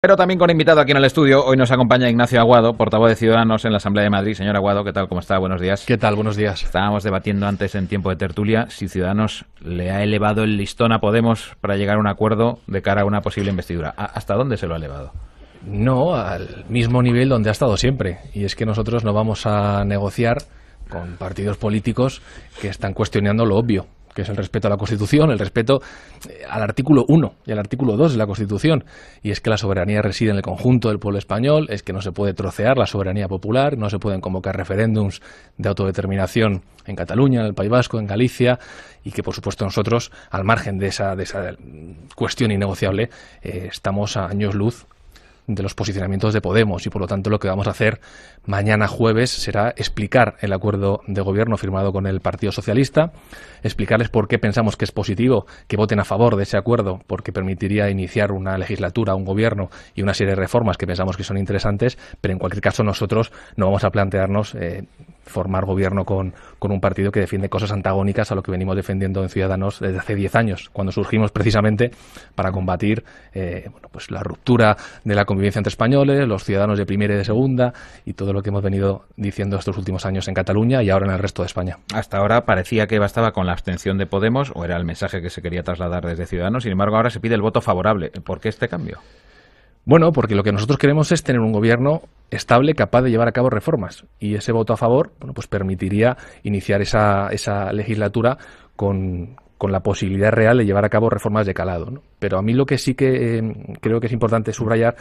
Pero también con invitado aquí en el estudio, hoy nos acompaña Ignacio Aguado, portavoz de Ciudadanos en la Asamblea de Madrid. Señor Aguado, ¿qué tal? ¿Cómo está? Buenos días. ¿Qué tal? Buenos días. Estábamos debatiendo antes en tiempo de tertulia si Ciudadanos le ha elevado el listón a Podemos para llegar a un acuerdo de cara a una posible investidura. ¿Hasta dónde se lo ha elevado? No, al mismo nivel donde ha estado siempre. Y es que nosotros no vamos a negociar con partidos políticos que están cuestionando lo obvio que es el respeto a la Constitución, el respeto eh, al artículo 1 y al artículo 2 de la Constitución. Y es que la soberanía reside en el conjunto del pueblo español, es que no se puede trocear la soberanía popular, no se pueden convocar referéndums de autodeterminación en Cataluña, en el País Vasco, en Galicia, y que por supuesto nosotros, al margen de esa, cuestión innegociable, eh, estamos a años luz de los posicionamientos de Podemos y por lo tanto lo que vamos a hacer mañana jueves será explicar el acuerdo de gobierno firmado con el Partido Socialista, explicarles por qué pensamos que es positivo que voten a favor de ese acuerdo porque permitiría iniciar una legislatura, un gobierno y una serie de reformas que pensamos que son interesantes, pero en cualquier caso nosotros no vamos a plantearnos eh, formar gobierno con, un partido que defiende cosas antagónicas a lo que venimos defendiendo en Ciudadanos desde hace 10 años, cuando surgimos precisamente para combatir eh, bueno, pues la ruptura de la convivencia entre españoles, los ciudadanos de primera y de segunda y todo lo que hemos venido diciendo estos últimos años en Cataluña y ahora en el resto de España. Hasta ahora parecía que bastaba con la abstención de Podemos o era el mensaje que se quería trasladar desde Ciudadanos, sin embargo ahora se pide el voto favorable. ¿Por qué este cambio? Bueno, porque lo que nosotros queremos es tener un gobierno estable, capaz de llevar a cabo reformas. Y ese voto a favor, bueno, pues permitiría iniciar esa, esa legislatura con, la posibilidad real de llevar a cabo reformas de calado. Pero a mí lo que sí que em, creo que es importante subrayar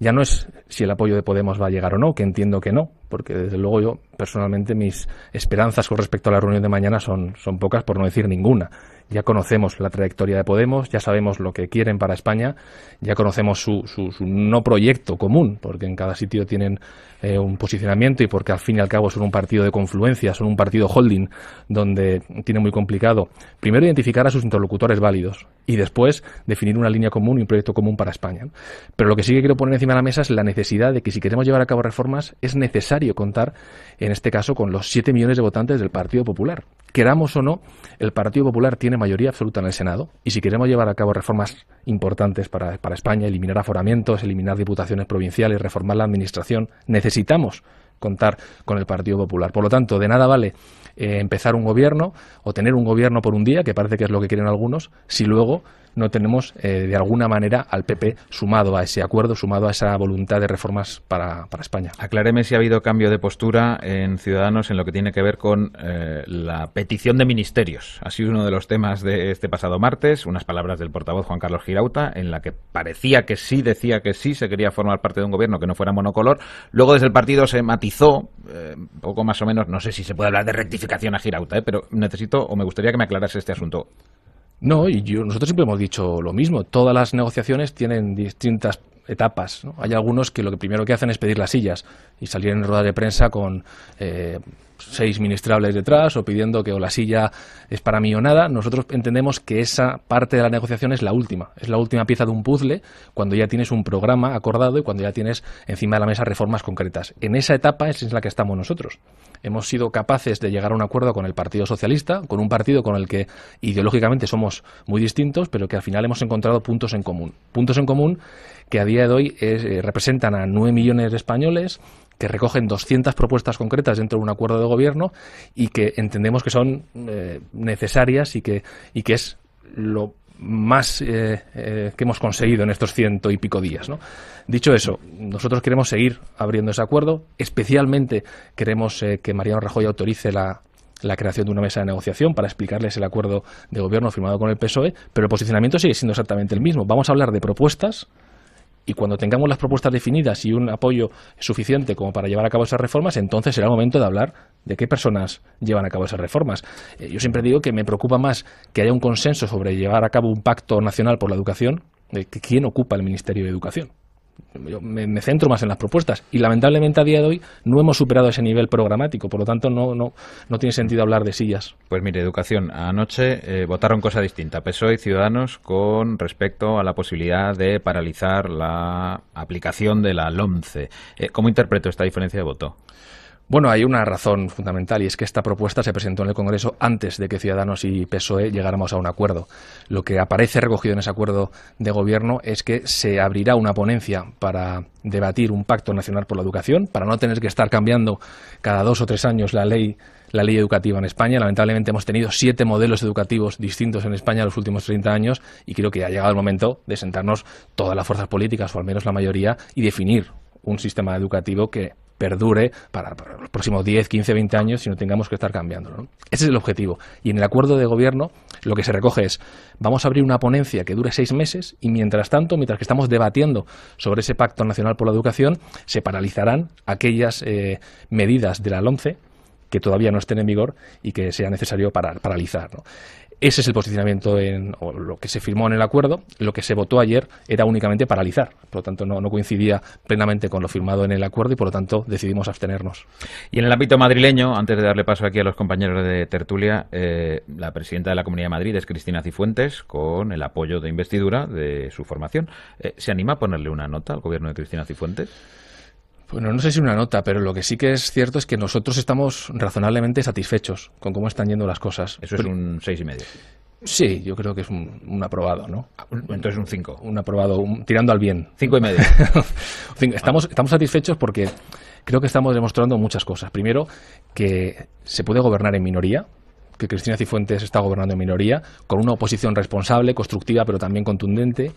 ya no es si el apoyo de Podemos va a llegar o no, que entiendo que no, porque desde luego yo personalmente mis esperanzas con respecto a la reunión de mañana son, son pocas, por no decir ninguna. Ya conocemos la trayectoria de Podemos, ya sabemos lo que quieren para España, ya conocemos su, no proyecto común, porque en cada sitio tienen eh, un posicionamiento y porque al fin y al cabo son un partido de confluencia, son un partido holding, donde tiene muy complicado primero identificar a sus interlocutores válidos y después definir una línea común y un proyecto común para España. Pero lo que sí que quiero poner encima de la mesa es la necesidad de que si queremos llevar a cabo reformas es necesario contar, en este caso, con los 7 millones de votantes del Partido Popular. Queramos o no, el Partido Popular tiene mayoría absoluta en el Senado y si queremos llevar a cabo reformas importantes para, para España, eliminar aforamientos, eliminar diputaciones provinciales, reformar la administración, necesitamos necesitamos contar con el Partido Popular. Por lo tanto, de nada vale eh, empezar un gobierno o tener un gobierno por un día, que parece que es lo que quieren algunos, si luego no tenemos eh, de alguna manera al PP sumado a ese acuerdo, sumado a esa voluntad de reformas para, España. Aclareme si ha habido cambio de postura en Ciudadanos en lo que tiene que ver con eh, la petición de ministerios. Ha sido uno de los temas de este pasado martes, unas palabras del portavoz Juan Carlos Girauta, en la que parecía que sí, decía que sí, se quería formar parte de un gobierno que no fuera monocolor. Luego desde el partido se matizó, eh, poco más o menos, no sé si se puede hablar de rectificación a Girauta, pero necesito o me gustaría que me aclarase este asunto. No, y nosotros siempre hemos dicho lo mismo. Todas las negociaciones tienen distintas etapas. Hay algunos que lo que primero que hacen es pedir las sillas y salir en rueda de prensa con eh, seis ministrables detrás o pidiendo que o la silla es para mí o nada, nosotros entendemos que esa parte de la negociación es la última, es la última pieza de un puzzle cuando ya tienes un programa acordado y cuando ya tienes encima de la mesa reformas concretas. En esa etapa es en la que estamos nosotros. Hemos sido capaces de llegar a un acuerdo con el Partido Socialista, con un partido con el que ideológicamente somos muy distintos, pero que al final hemos encontrado puntos en común. Puntos en común que a día de hoy eh, representan a nueve millones de españoles, que recogen 200 propuestas concretas dentro de un acuerdo de gobierno y que entendemos que son eh, necesarias y que, y que es lo más eh, eh, que hemos conseguido en estos ciento y pico días. Dicho eso, nosotros queremos seguir abriendo ese acuerdo. Especialmente queremos que Mariano Rajoy autorice la, la creación de una mesa de negociación para explicarles el acuerdo de gobierno firmado con el PSOE, pero el posicionamiento sigue siendo exactamente el mismo. Vamos a hablar de propuestas y cuando tengamos las propuestas definidas y un apoyo suficiente como para llevar a cabo esas reformas, entonces será el momento de hablar de qué personas llevan a cabo esas reformas. Eh, yo siempre digo que me preocupa más que haya un consenso sobre llevar a cabo un pacto nacional por la educación de que quién ocupa el Ministerio de Educación me, centro más en las propuestas y lamentablemente a día de hoy no hemos superado ese nivel programático, por lo tanto no, no, no tiene sentido hablar de sillas. Pues mire, educación, anoche eh, votaron cosa distinta, PSOE y Ciudadanos con respecto a la posibilidad de paralizar la aplicación de la LOMCE. Eh, ¿Cómo interpreto esta diferencia de voto? Bueno, hay una razón fundamental y es que esta propuesta se presentó en el Congreso antes de que Ciudadanos y PSOE llegáramos a un acuerdo. Lo que aparece recogido en ese acuerdo de gobierno es que se abrirá una ponencia para debatir un pacto nacional por la educación, para no tener que estar cambiando cada dos o tres años la ley la ley educativa en España. Lamentablemente hemos tenido siete modelos educativos distintos en España en los últimos 30 años y creo que ha llegado el momento de sentarnos todas las fuerzas políticas, o al menos la mayoría, y definir un sistema educativo que perdure para, los próximos 10, 15, 20 años y no tengamos que estar cambiándolo. Ese es el objetivo. Y en el acuerdo de gobierno lo que se recoge es, vamos a abrir una ponencia que dure seis meses y mientras tanto, mientras que estamos debatiendo sobre ese Pacto Nacional por la Educación, se paralizarán aquellas eh, medidas de la LOMCE que todavía no estén en vigor y que sea necesario para, paralizar. Ese es el posicionamiento en lo que se firmó en el acuerdo. Lo que se votó ayer era únicamente paralizar. Por lo tanto, no, coincidía plenamente con lo firmado en el acuerdo y por lo tanto decidimos abstenernos. Y en el ámbito madrileño, antes de darle paso aquí a los compañeros de tertulia, eh, la presidenta de la Comunidad de Madrid es Cristina Cifuentes, con el apoyo de investidura de su formación. Eh, ¿Se anima a ponerle una nota al gobierno de Cristina Cifuentes? Bueno, no sé si una nota, pero lo que sí que es cierto es que nosotros estamos razonablemente satisfechos con cómo están yendo las cosas. Eso es un seis y medio. Sí, yo creo que es un, aprobado, ¿no? Ah, entonces un 5. Un aprobado, tirando al bien. cinco y medio. estamos, estamos satisfechos porque creo que estamos demostrando muchas cosas. Primero, que se puede gobernar en minoría, que Cristina Cifuentes está gobernando en minoría, con una oposición responsable, constructiva, pero también contundente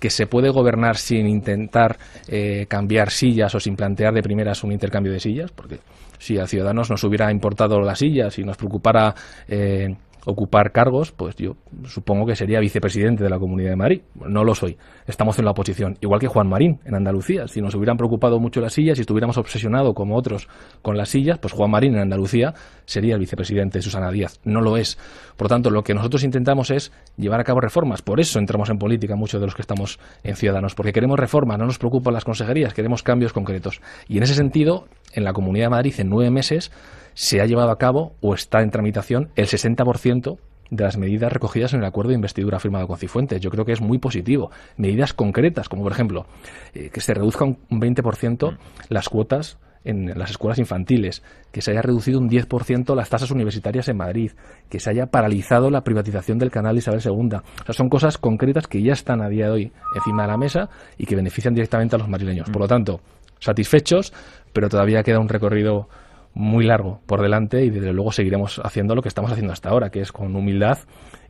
que se puede gobernar sin intentar eh, cambiar sillas o sin plantear de primeras un intercambio de sillas, porque si a Ciudadanos nos hubiera importado las sillas y nos preocupara eh, ocupar cargos, pues yo supongo que sería vicepresidente de la Comunidad de Madrid. No lo soy. Estamos en la oposición. Igual que Juan Marín en Andalucía. Si nos hubieran preocupado mucho las sillas, y estuviéramos obsesionados como otros con las sillas, pues Juan Marín en Andalucía sería el vicepresidente de Susana Díaz. No lo es. Por tanto, lo que nosotros intentamos es llevar a cabo reformas. Por eso entramos en política muchos de los que estamos en Ciudadanos, porque queremos reformas, no nos preocupan las consejerías, queremos cambios concretos. Y en ese sentido, en la Comunidad de Madrid, en nueve meses, se ha llevado a cabo o está en tramitación el 60% de las medidas recogidas en el acuerdo de investidura firmado con Cifuentes. Yo creo que es muy positivo. Medidas concretas, como por ejemplo, eh, que se reduzca un 20% mm. las cuotas en las escuelas infantiles, que se haya reducido un 10% las tasas universitarias en Madrid, que se haya paralizado la privatización del canal Isabel II. O sea, son cosas concretas que ya están a día de hoy encima de la mesa y que benefician directamente a los madrileños. Mm. Por lo tanto, satisfechos, pero todavía queda un recorrido muy largo por delante y desde luego seguiremos haciendo lo que estamos haciendo hasta ahora, que es con humildad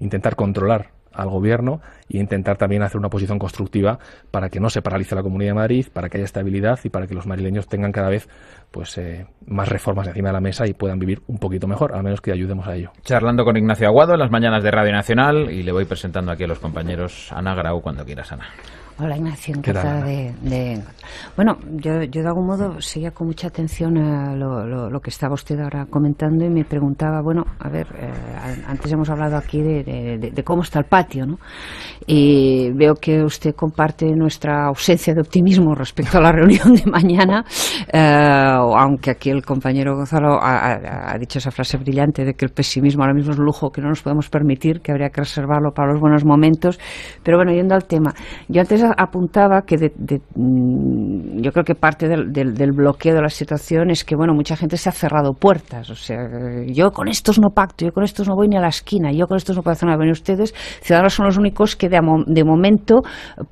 intentar controlar al gobierno y intentar también hacer una posición constructiva para que no se paralice la Comunidad de Madrid, para que haya estabilidad y para que los madrileños tengan cada vez pues eh, más reformas encima de la mesa y puedan vivir un poquito mejor, a menos que ayudemos a ello. Charlando con Ignacio Aguado en las mañanas de Radio Nacional y le voy presentando aquí a los compañeros Ana Grau cuando quieras, Ana. Hola Ignacio, encantada de, Bueno, yo, yo, de algún modo seguía con mucha atención a eh, lo, lo, que estaba usted ahora comentando y me preguntaba, bueno, a ver, eh, antes hemos hablado aquí de, de, cómo está el patio, ¿no? Y veo que usted comparte nuestra ausencia de optimismo respecto a la reunión de mañana, eh, aunque aquí el compañero Gonzalo ha, dicho esa frase brillante de que el pesimismo ahora mismo es lujo que no nos podemos permitir, que habría que reservarlo para los buenos momentos. Pero bueno, yendo al tema, yo antes apuntaba que mm, yo creo que parte del, bloqueo de la situación es que, bueno, mucha gente se ha cerrado puertas. O sea, yo con estos no pacto, yo con estos no voy ni a la esquina, yo con estos no puedo hacer nada. Bueno, ustedes, Ciudadanos, son los únicos que de, momento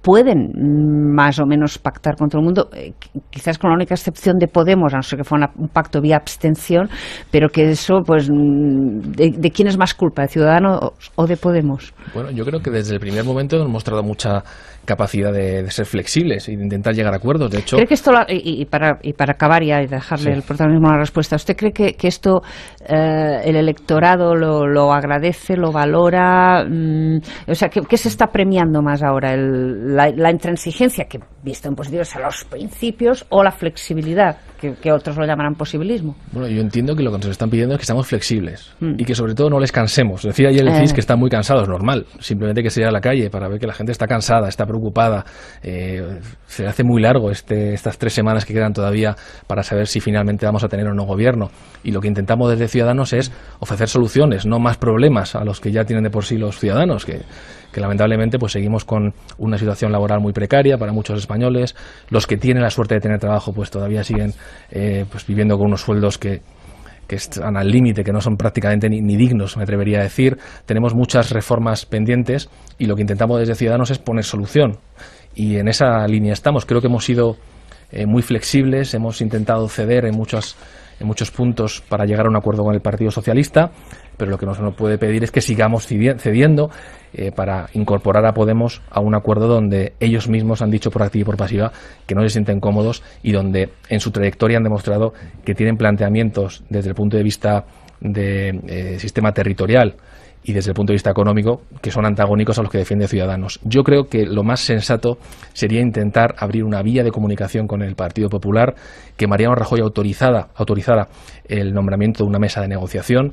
pueden mm, más o menos pactar con todo el mundo, eh, quizás con la única excepción de Podemos, a no ser que fuera un pacto vía abstención, pero que eso, pues, mm, de, ¿de quién es más culpa, de Ciudadanos o de Podemos? Bueno, yo creo que desde el primer momento hemos mostrado mucha capacidad de, ser flexibles y de intentar llegar a acuerdos. De hecho, ¿Cree que esto y, para, y para acabar ya y dejarle el protagonismo a la respuesta, ¿usted cree que, esto eh, el electorado lo, lo, agradece, lo valora? Mm, o sea, ¿qué, se está premiando más ahora? El, la, intransigencia, que visto en positivos a los principios, o la flexibilidad, que, otros lo llamarán posibilismo? Bueno, yo entiendo que lo que nos están pidiendo es que estamos flexibles mm. y que sobre todo no les cansemos. Decía ayer el CIS eh. que están muy cansados, normal. Simplemente que se a la calle para ver que la gente está cansada, está preocupada eh, se hace muy largo este, estas tres semanas que quedan todavía para saber si finalmente vamos a tener o no gobierno. Y lo que intentamos desde Ciudadanos es ofrecer soluciones, no más problemas a los que ya tienen de por sí los ciudadanos, que, lamentablemente pues seguimos con una situación laboral muy precaria para muchos españoles. Los que tienen la suerte de tener trabajo pues todavía siguen eh, pues, viviendo con unos sueldos que que están al límite, que no son prácticamente ni, dignos, me atrevería a decir. Tenemos muchas reformas pendientes y lo que intentamos desde Ciudadanos es poner solución. Y en esa línea estamos. Creo que hemos sido eh, muy flexibles, hemos intentado ceder en muchas en muchos puntos para llegar a un acuerdo con el Partido Socialista pero lo que no nos puede pedir es que sigamos cediendo eh, para incorporar a Podemos a un acuerdo donde ellos mismos han dicho por activa y por pasiva que no se sienten cómodos y donde en su trayectoria han demostrado que tienen planteamientos desde el punto de vista de eh, sistema territorial y desde el punto de vista económico que son antagónicos a los que defiende Ciudadanos. Yo creo que lo más sensato sería intentar abrir una vía de comunicación con el Partido Popular, que Mariano Rajoy autorizada, autorizara el nombramiento de una mesa de negociación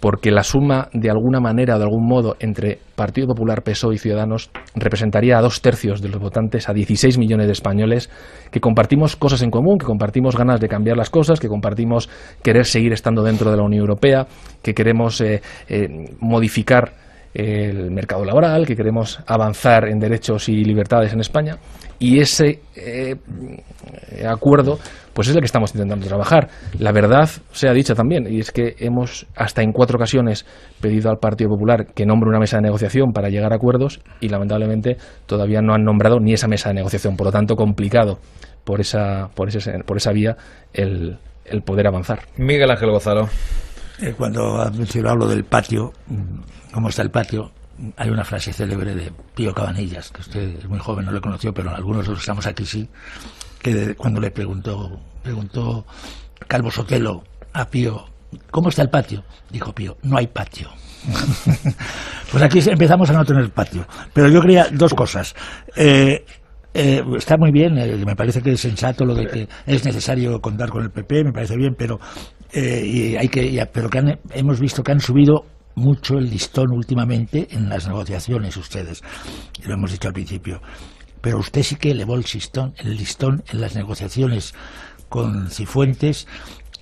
porque la suma de alguna manera o de algún modo entre Partido Popular, PSOE y Ciudadanos representaría a dos tercios de los votantes, a 16 millones de españoles que compartimos cosas en común, que compartimos ganas de cambiar las cosas, que compartimos querer seguir estando dentro de la Unión Europea, que queremos eh, eh, modificar el mercado laboral, que queremos avanzar en derechos y libertades en España. Y ese eh, acuerdo pues es la que estamos intentando trabajar. La verdad se ha dicho también, y es que hemos hasta en cuatro ocasiones pedido al Partido Popular que nombre una mesa de negociación para llegar a acuerdos y lamentablemente todavía no han nombrado ni esa mesa de negociación, por lo tanto complicado por esa, por ese, por esa vía el, el poder avanzar. Miguel Ángel Gozalo. Eh, cuando hablo del patio, mm, cómo está el patio, hay una frase célebre de Pío Cabanillas, que usted es muy joven, no lo conoció, pero algunos de los que estamos aquí sí, que cuando le preguntó, preguntó Calvo Sotelo a Pío, ¿cómo está el patio? Dijo Pío, no hay patio. pues aquí empezamos a no tener patio. Pero yo quería dos cosas. Eh, eh, está muy bien, eh, me parece que es sensato lo de que es necesario contar con el PP, me parece bien, pero hay que, pero que hemos visto que han subido mucho el listón últimamente en las negociaciones ustedes, y lo hemos dicho al principio pero usted sí que levó el listón, el listón en las negociaciones con Cifuentes,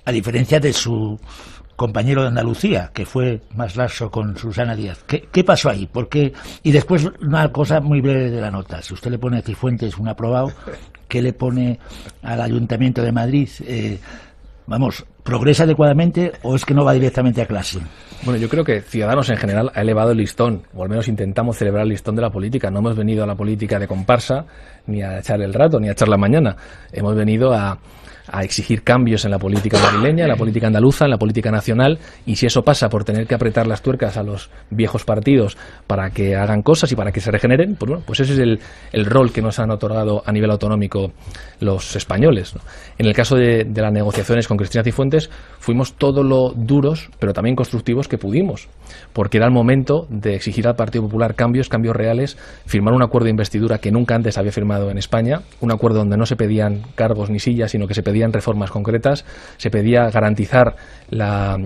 a diferencia de su compañero de Andalucía, que fue más laxo con Susana Díaz. ¿Qué, pasó ahí? ¿Por qué? Y después una cosa muy breve de la nota. Si usted le pone a Cifuentes un aprobado, ¿qué le pone al Ayuntamiento de Madrid? Eh, vamos, ¿Progresa adecuadamente o es que no va directamente a clase? Bueno, yo creo que Ciudadanos en general ha elevado el listón, o al menos intentamos celebrar el listón de la política. No hemos venido a la política de comparsa, ni a echar el rato, ni a echar la mañana. Hemos venido a, a exigir cambios en la política madrileña, en la política andaluza, en la política nacional, y si eso pasa por tener que apretar las tuercas a los viejos partidos para que hagan cosas y para que se regeneren, pues bueno, pues ese es el, rol que nos han otorgado a nivel autonómico los españoles. En el caso de, de las negociaciones con Cristina Cifuentes, fuimos todo lo duros, pero también constructivos que pudimos, porque era el momento de exigir al Partido Popular cambios, cambios reales, firmar un acuerdo de investidura que nunca antes había firmado en España, un acuerdo donde no se pedían cargos ni sillas, sino que se pedían se pedían reformas concretas, se pedía garantizar la,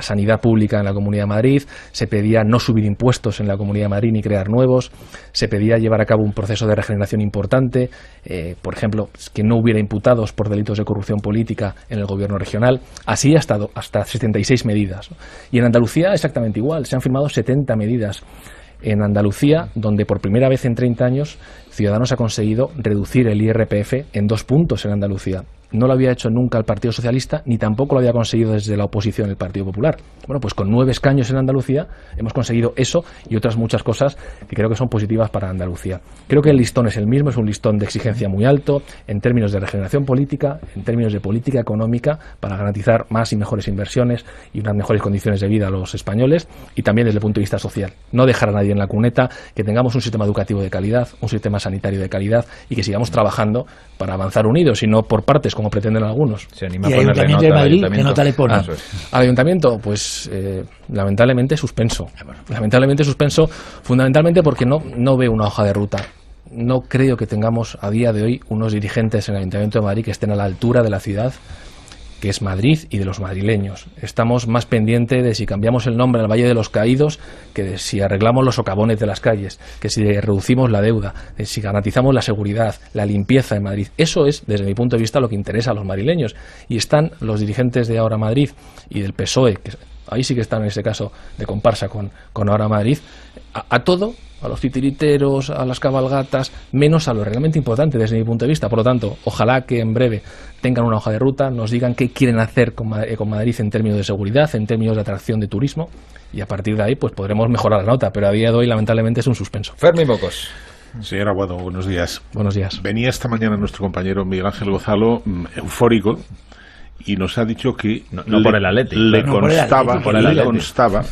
sanidad pública en la Comunidad de Madrid, se pedía no subir impuestos en la Comunidad de Madrid ni crear nuevos, se pedía llevar a cabo un proceso de regeneración importante, eh, por ejemplo, que no hubiera imputados por delitos de corrupción política en el gobierno regional, así ha estado, hasta 76 medidas. Y en Andalucía exactamente igual, se han firmado 70 medidas en Andalucía, donde por primera vez en 30 años Ciudadanos ha conseguido reducir el IRPF en dos puntos en Andalucía no lo había hecho nunca el Partido Socialista, ni tampoco lo había conseguido desde la oposición el Partido Popular. Bueno, pues con nueve escaños en Andalucía hemos conseguido eso y otras muchas cosas que creo que son positivas para Andalucía. Creo que el listón es el mismo, es un listón de exigencia muy alto en términos de regeneración política, en términos de política económica, para garantizar más y mejores inversiones y unas mejores condiciones de vida a los españoles, y también desde el punto de vista social. No dejar a nadie en la cuneta, que tengamos un sistema educativo de calidad, un sistema sanitario de calidad y que sigamos trabajando para avanzar unidos y no por partes como pretenden algunos. y a Ayuntamiento de Madrid, nota le pone? Ah, al Ayuntamiento, pues eh, lamentablemente suspenso. Ah, lamentablemente suspenso, fundamentalmente porque no, no veo una hoja de ruta no creo que tengamos a día de hoy unos dirigentes en el Ayuntamiento de Madrid que estén a la altura de la ciudad que es Madrid y de los madrileños. Estamos más pendientes de si cambiamos el nombre al Valle de los Caídos que de si arreglamos los socavones de las calles, que si reducimos la deuda, de si garantizamos la seguridad, la limpieza en Madrid. Eso es, desde mi punto de vista, lo que interesa a los madrileños. Y están los dirigentes de ahora Madrid y del PSOE, que ahí sí que están en ese caso de comparsa con, con Ahora Madrid, a, todo a los titiriteros, a las cabalgatas, menos a lo realmente importante desde mi punto de vista. Por lo tanto, ojalá que en breve tengan una hoja de ruta, nos digan qué quieren hacer con, Madrid en términos de seguridad, en términos de atracción de turismo, y a partir de ahí pues podremos mejorar la nota, pero a día de hoy lamentablemente es un suspenso. Fermi Bocos. Señor Guado, buenos días. Buenos días. Venía esta mañana nuestro compañero Miguel Ángel Gozalo, mm, eufórico, y nos ha dicho que no, le, por el constaba,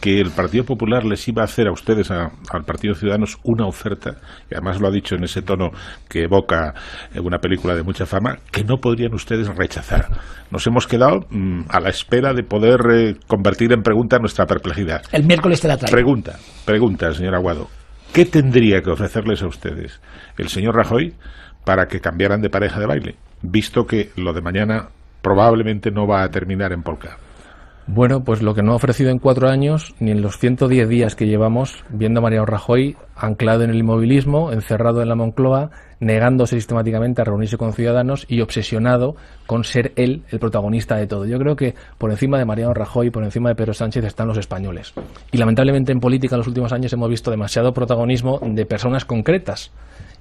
que el Partido Popular les iba a hacer a ustedes al Partido Ciudadanos una oferta y además lo ha dicho en ese tono que evoca eh, una película de mucha fama que no podrían ustedes rechazar. Nos hemos quedado mm, a la espera de poder eh, convertir en pregunta nuestra perplejidad. El miércoles de la tarde Pregunta, pregunta, señor Aguado. ¿Qué tendría que ofrecerles a ustedes el señor Rajoy para que cambiaran de pareja de baile? Visto que lo de mañana probablemente no va a terminar en Polka. Bueno, pues lo que no ha ofrecido en cuatro años, ni en los 110 días que llevamos viendo a Mariano Rajoy anclado en el inmovilismo, encerrado en la Moncloa, negándose sistemáticamente a reunirse con ciudadanos y obsesionado con ser él el protagonista de todo. Yo creo que por encima de Mariano Rajoy, por encima de Pedro Sánchez están los españoles. Y lamentablemente en política en los últimos años hemos visto demasiado protagonismo de personas concretas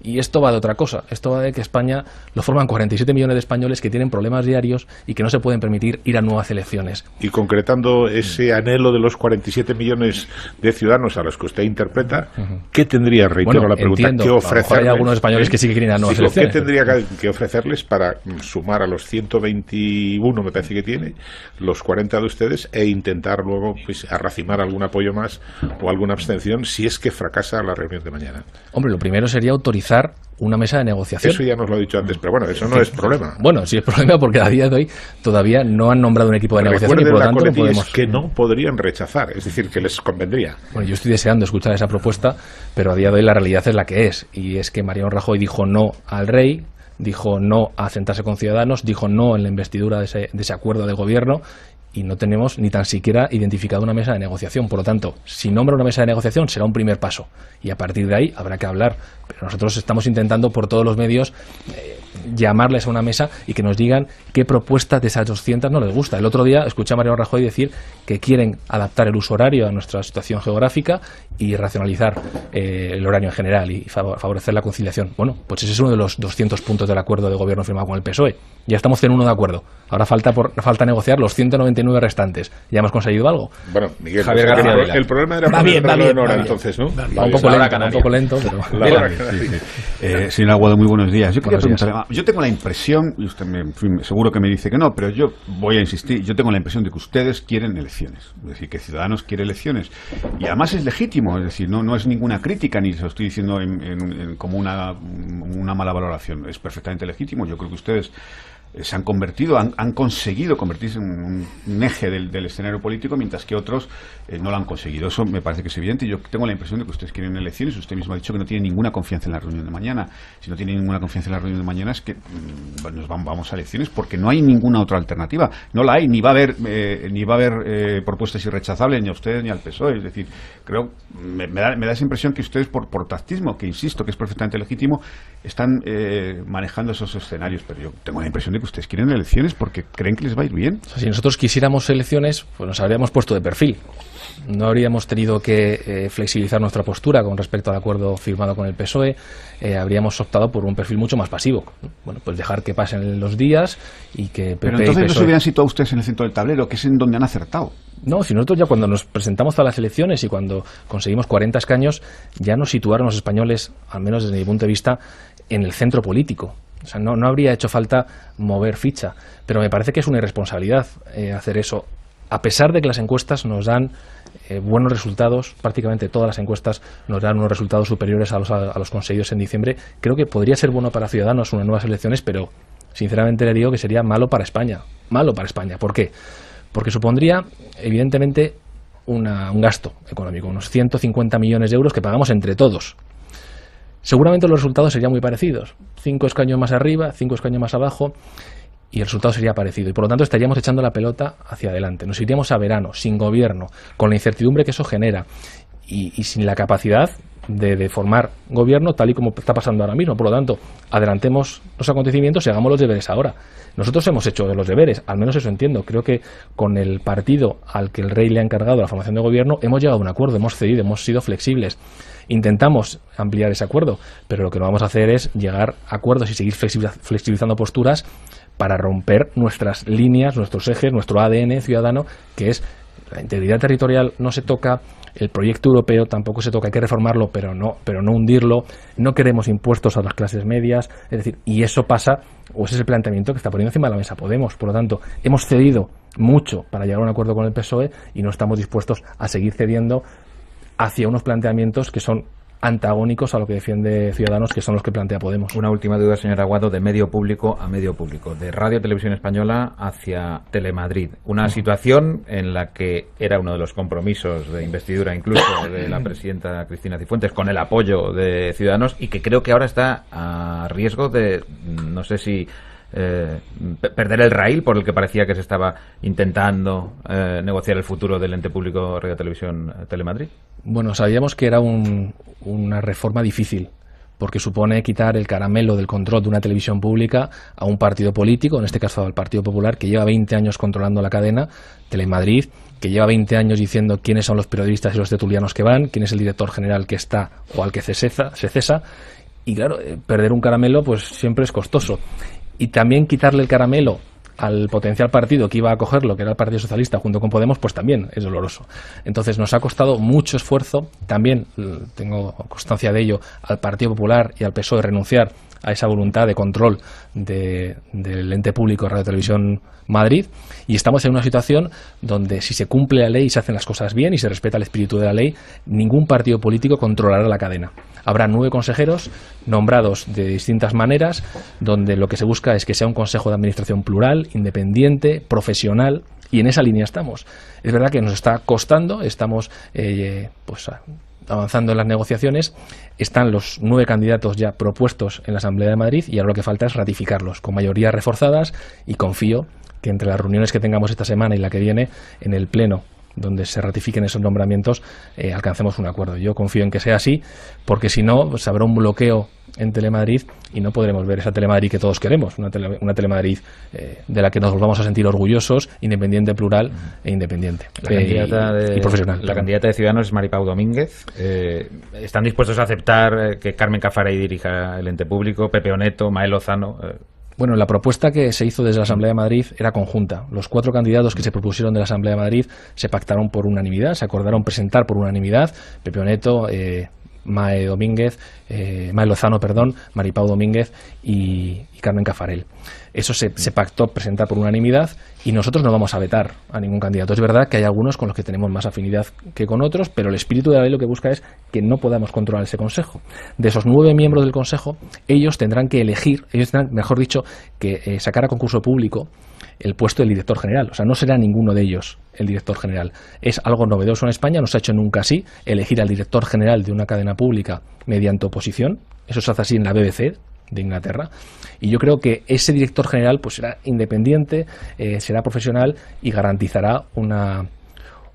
y esto va de otra cosa, esto va de que España lo forman 47 millones de españoles que tienen problemas diarios y que no se pueden permitir ir a nuevas elecciones. Y concretando ese mm. anhelo de los 47 millones de ciudadanos a los que usted interpreta, ¿qué tendría, reitero la pregunta, que ofrecerles? algunos españoles que sí que quieren ir a nuevas elecciones. ¿Qué tendría que ofrecerles para mm, sumar a los 121, me parece que tiene, los 40 de ustedes e intentar luego pues, arracimar algún apoyo más o alguna abstención si es que fracasa la reunión de mañana? Hombre, lo primero sería autorizar una mesa de negociación. Eso ya nos lo ha dicho antes, pero bueno, eso no es problema. Bueno, sí es problema porque a día de hoy todavía no han nombrado un equipo de negociación y por lo tanto que no podrían rechazar, es decir, que les convendría. Bueno, yo estoy deseando escuchar esa propuesta, pero a día de hoy la realidad es la que es y es que Mariano Rajoy dijo no al rey, dijo no a sentarse con Ciudadanos, dijo no en la investidura de ese, de ese acuerdo de gobierno y no tenemos ni tan siquiera identificado una mesa de negociación. Por lo tanto, si nombra una mesa de negociación será un primer paso y a partir de ahí habrá que hablar. Pero nosotros estamos intentando por todos los medios eh, llamarles a una mesa y que nos digan qué propuestas de esas 200 no les gusta. El otro día escuché a Mario Rajoy decir que quieren adaptar el uso horario a nuestra situación geográfica y racionalizar eh, el horario en general y favorecer la conciliación. Bueno, pues ese es uno de los 200 puntos del acuerdo de gobierno firmado con el PSOE. Ya estamos en uno de acuerdo. Ahora falta, por, falta negociar los 190 restantes. Ya hemos conseguido algo. Bueno, Miguel, Javier el, problema era entonces, ¿no? un, poco lento, pero... muy buenos días. Yo tengo la impresión, y usted me, seguro que me dice que no, pero yo voy a insistir, yo tengo la impresión de que ustedes quieren elecciones. Es decir, que Ciudadanos quiere elecciones. Y además es legítimo, es decir, no, no es ninguna crítica, ni se lo estoy diciendo como una mala valoración. Es perfectamente legítimo. Yo creo que ustedes eh, se han convertido, han, conseguido convertirse en un, eje del, escenario político, mientras que otros eh, no lo han conseguido. Eso me parece que es evidente. Yo tengo la impresión de que ustedes quieren elecciones. Usted mismo ha dicho que no tiene ninguna confianza en la reunión de mañana. Si no tiene ninguna confianza en la reunión de mañana es que mm, nos vamos, a elecciones porque no hay ninguna otra alternativa. No la hay, ni va a haber, eh, ni va a haber propuestas irrechazables ni a ustedes ni al PSOE. Es decir, creo, me, da, me da, esa impresión que ustedes por, por tactismo, que insisto que es perfectamente legítimo, están manejando esos escenarios. Pero yo tengo la impresión de ustedes quieren elecciones porque creen que les va a ir bien. si nosotros quisiéramos elecciones, pues nos habríamos puesto de perfil. No habríamos tenido que eh, flexibilizar nuestra postura con respecto al acuerdo firmado con el PSOE. Eh, habríamos optado por un perfil mucho más pasivo. Bueno, pues dejar que pasen los días y que Pero entonces no e se hubieran situado ustedes en el centro del tablero, que es en donde han acertado. No, si nosotros ya cuando nos presentamos a las elecciones y cuando conseguimos 40 escaños, ya nos situaron los españoles, al menos desde mi punto de vista, en el centro político no, no habría hecho falta mover ficha. Pero me parece que es una irresponsabilidad eh, hacer eso. A pesar de que las encuestas nos dan eh, buenos resultados, prácticamente todas las encuestas nos dan unos resultados superiores a los, a, los conseguidos en diciembre, creo que podría ser bueno para Ciudadanos unas nuevas elecciones, pero sinceramente le digo que sería malo para España. Malo para España. ¿Por qué? Porque supondría, evidentemente, un gasto económico, unos 150 millones de euros que pagamos entre todos seguramente los resultados serían muy parecidos. Cinco escaños más arriba, cinco escaños más abajo, y el resultado sería parecido. Y por lo tanto estaríamos echando la pelota hacia adelante. Nos iríamos a verano, sin gobierno, con la incertidumbre que eso genera y, sin la capacidad de, de, formar gobierno tal y como está pasando ahora mismo. Por lo tanto, adelantemos los acontecimientos y hagamos los deberes ahora. Nosotros hemos hecho los deberes, al menos eso entiendo. Creo que con el partido al que el rey le ha encargado la formación de gobierno hemos llegado a un acuerdo, hemos cedido, hemos sido flexibles. Intentamos ampliar ese acuerdo, pero lo que no vamos a hacer es llegar a acuerdos y seguir flexibilizando posturas para romper nuestras líneas, nuestros ejes, nuestro ADN ciudadano, que es la integridad territorial no se toca, el proyecto europeo tampoco se toca, hay que reformarlo, pero no, pero no hundirlo, no queremos impuestos a las clases medias, es decir, y eso pasa, o ese es el planteamiento que está poniendo encima de la mesa Podemos. Por lo tanto, hemos cedido mucho para llegar a un acuerdo con el PSOE y no estamos dispuestos a seguir cediendo hacia unos planteamientos que son antagónicos a lo que defiende Ciudadanos, que son los que plantea Podemos. Una última duda, señor Aguado, de medio público a medio público, de Radio Televisión Española hacia Telemadrid. Una situación en la que era uno de los compromisos de investidura incluso de la presidenta Cristina Cifuentes con el apoyo de Ciudadanos y que creo que ahora está a riesgo de, no sé si eh, perder el rail por el que parecía que se estaba intentando eh, negociar el futuro del ente público Radio Televisión eh, Telemadrid? Bueno, sabíamos que era un, una reforma difícil porque supone quitar el caramelo del control de una televisión pública a un partido político, en este caso al Partido Popular, que lleva 20 años controlando la cadena, Telemadrid, que lleva 20 años diciendo quiénes son los periodistas y los tetulianos que van, quién es el director general que está o al que se cesa, se cesa y claro, perder un caramelo pues siempre es costoso y también quitarle el caramelo al potencial partido que iba a cogerlo, que era el Partido Socialista junto con Podemos, pues también es doloroso. Entonces nos ha costado mucho esfuerzo, también eh, tengo constancia de ello, al Partido Popular y al PSOE renunciar a esa voluntad de control del ente público Radio Televisión Madrid y estamos en una situación donde si se cumple la ley y se hacen las cosas bien y se respeta el espíritu de la ley, ningún partido político controlará la cadena. Habrá nueve consejeros nombrados de distintas maneras donde lo que se busca es que sea un consejo de administración plural, independiente, profesional y en esa línea estamos. Es verdad que nos está costando, estamos eh, pues avanzando en las negociaciones. Están los nueve candidatos ya propuestos en la Asamblea de Madrid y ahora lo que falta es ratificarlos con mayorías reforzadas y confío que entre las reuniones que tengamos esta semana y la que viene en el Pleno donde se ratifiquen esos nombramientos, eh, alcancemos un acuerdo. Yo confío en que sea así, porque si no, pues habrá un bloqueo en Telemadrid y no podremos ver esa Telemadrid que todos queremos, una, una Telemadrid eh, de la que nos volvamos a sentir orgullosos, independiente, plural e independiente. La candidata eh, de, La candidata de Ciudadanos es Maripau Domínguez. ¿Están dispuestos a aceptar que Carmen Cafaray dirija el ente público, Pepe Oneto, Mael Lozano? Bueno, la propuesta que se hizo desde la Asamblea de Madrid era conjunta. Los cuatro candidatos que se propusieron de la Asamblea de Madrid se pactaron por unanimidad, se acordaron presentar por unanimidad. Pepe Neto, eh, Mae Domínguez, eh, Lozano, perdón, Maripau Domínguez y Carmen Cafarel. Eso se, mm. pactó, presentar por unanimidad y nosotros no vamos a vetar a ningún candidato. Es verdad que hay algunos con los que tenemos más afinidad que con otros, pero el espíritu de la ley lo que busca es que no podamos controlar ese Consejo. De esos nueve miembros del Consejo, ellos tendrán que elegir, ellos tendrán, mejor dicho, que eh, sacar a concurso público el puesto del director general. O sea, no será ninguno de ellos el director general. Es algo novedoso en España, no se ha hecho nunca así, elegir al director general de una cadena pública mediante oposición. Eso se hace así en la BBC, de Inglaterra. Y yo creo que ese director general pues será independiente, eh, será profesional y garantizará una,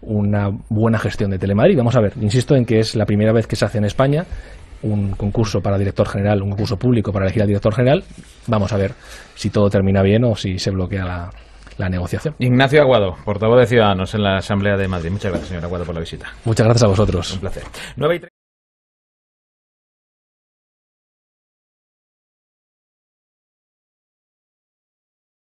una buena gestión de Telemadrid. Vamos a ver, insisto en que es la primera vez que se hace en España un concurso para director general, un concurso público para elegir al director general. Vamos a ver si todo termina bien o si se bloquea la, negociación. Ignacio Aguado, portavoz de Ciudadanos en la Asamblea de Madrid. Muchas gracias, señor Aguado, por la visita. Muchas gracias a vosotros. Un placer.